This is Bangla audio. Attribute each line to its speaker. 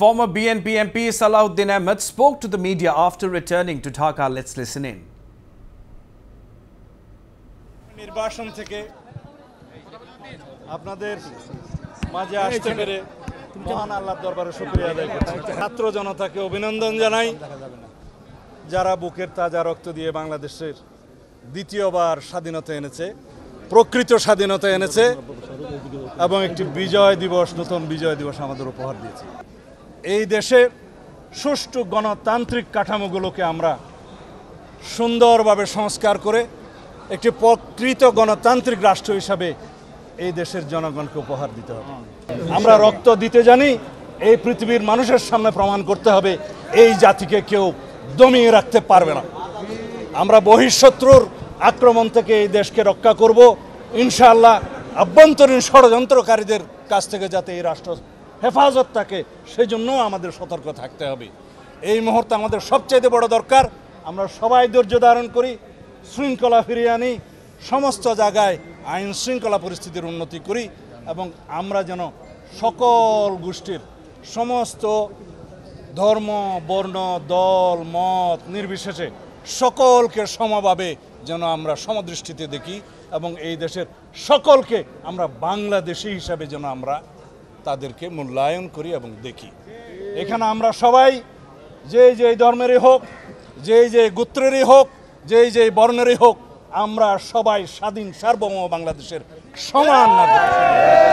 Speaker 1: Former BNP MP Salahuddin Ahmed spoke to the media after returning to Dhaka. Let's listen in. নির্বাসন থেকে আপনাদের মাঝে মহান আল্লাহর দরবারে শুক্রিয়া আদায় করছি ছাত্র জনতাকে অভিনন্দন জানাই যারা বুকের তাজা রক্ত দিয়ে বাংলাদেশের দ্বিতীয়বার স্বাধীনতা এনেছে প্রকৃত স্বাধীনতা এনেছে এবং একটি বিজয় দিবস নতুন বিজয় দিবস আমাদের উপহার দিয়েছে এই দেশে সুষ্ঠু গণতান্ত্রিক কাঠামোগুলোকে আমরা সুন্দরভাবে সংস্কার করে একটি প্রকৃত গণতান্ত্রিক রাষ্ট্র হিসাবে এই দেশের জনগণকে উপহার দিতে হবে আমরা রক্ত দিতে জানি এই পৃথিবীর মানুষের সামনে প্রমাণ করতে হবে এই জাতিকে কেউ দমিয়ে রাখতে পারবে না আমরা বহিঃশত্রুর আক্রমণ থেকে এই দেশকে রক্ষা করব ইনশাআল্লাহ আভ্যন্তরীণ ষড়যন্ত্রকারীদের কাছ থেকে যাতে এই রাষ্ট্র হেফাজত থাকে সেই জন্যও আমাদের সতর্ক থাকতে হবে এই মুহূর্তে আমাদের সবচাইতে বড় দরকার আমরা সবাই ধৈর্য ধারণ করি শৃঙ্খলা ফিরিয়ে আনি সমস্ত জায়গায় আইন শৃঙ্খলা পরিস্থিতির উন্নতি করি এবং আমরা যেন সকল গোষ্ঠীর সমস্ত ধর্ম বর্ণ দল মত নির্বিশেষে সকলকে সমভাবে যেন আমরা সমদৃষ্টিতে দেখি এবং এই দেশের সকলকে আমরা বাংলাদেশি হিসাবে যেন আমরা তাদেরকে মূল্যায়ন করি এবং দেখি এখানে আমরা সবাই যে যে ধর্মেরই হোক যে যে গোত্রেরই হোক যে যে বর্ণেরই হোক আমরা সবাই স্বাধীন সার্বভৌম বাংলাদেশের সমান নাগরিক